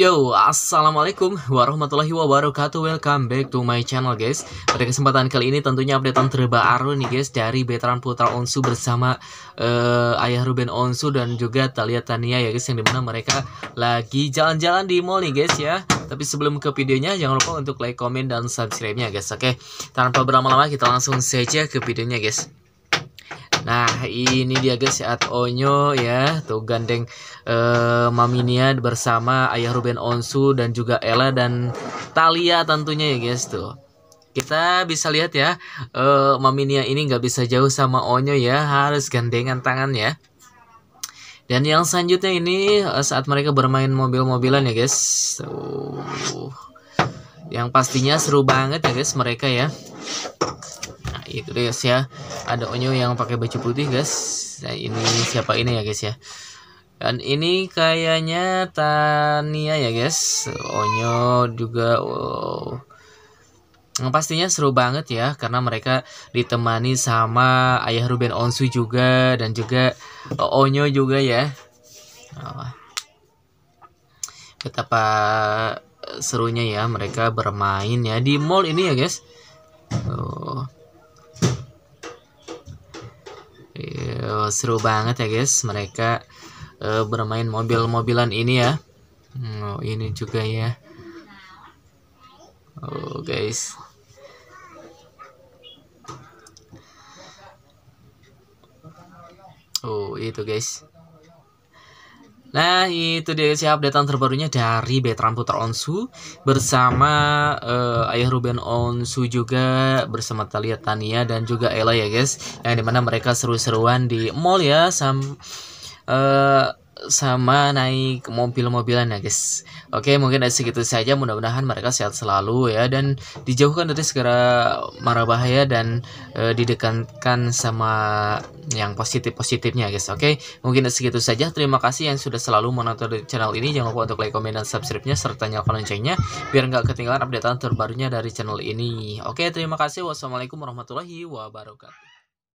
Yo, Assalamualaikum warahmatullahi wabarakatuh Welcome back to my channel guys Pada kesempatan kali ini tentunya updatean terbaru nih guys Dari Veteran Putra Onsu bersama uh, Ayah Ruben Onsu dan juga Talia Tania ya guys Yang dimana mereka lagi jalan-jalan di mall nih guys ya Tapi sebelum ke videonya jangan lupa untuk like, comment, dan subscribe-nya guys Oke, tanpa berlama-lama kita langsung saja ke videonya guys Nah, ini dia guys saat Onyo ya. Tuh gandeng eh, Maminia bersama Ayah Ruben Onsu dan juga Ella dan Talia tentunya ya guys tuh. Kita bisa lihat ya, uh, eh, Maminia ini nggak bisa jauh sama Onyo ya, harus gandengan tangan ya. Dan yang selanjutnya ini eh, saat mereka bermain mobil-mobilan ya guys. Tuh. Yang pastinya seru banget ya guys mereka ya itu deh guys ya ada Onyo yang pakai baju putih guys nah ini siapa ini ya guys ya dan ini kayaknya Tania ya guys Onyo juga wow. Yang pastinya seru banget ya karena mereka ditemani sama ayah Ruben Onsu juga dan juga eh, Onyo juga ya. Oh. Betapa eh, serunya ya mereka bermain ya di mall ini ya guys. Oh. seru banget ya guys mereka uh, bermain mobil-mobilan ini ya hmm, oh, ini juga ya oh guys oh itu guys Nah itu dia sih updatean terbarunya dari Betran Putra Onsu Bersama uh, Ayah Ruben Onsu juga Bersama Talia Tania dan juga Ella ya guys Yang dimana mereka seru-seruan di mall ya Sam, uh, sama naik mobil-mobilan ya guys Oke mungkin dari segitu saja mudah-mudahan mereka sehat selalu ya Dan dijauhkan dari segala mara bahaya dan e, eh, didekankan sama yang positif-positifnya guys Oke mungkin dari segitu saja terima kasih yang sudah selalu menonton channel ini Jangan lupa untuk like, komen, dan subscribe-nya serta nyalakan loncengnya Biar nggak ketinggalan update terbarunya dari channel ini Oke terima kasih wassalamualaikum warahmatullahi wabarakatuh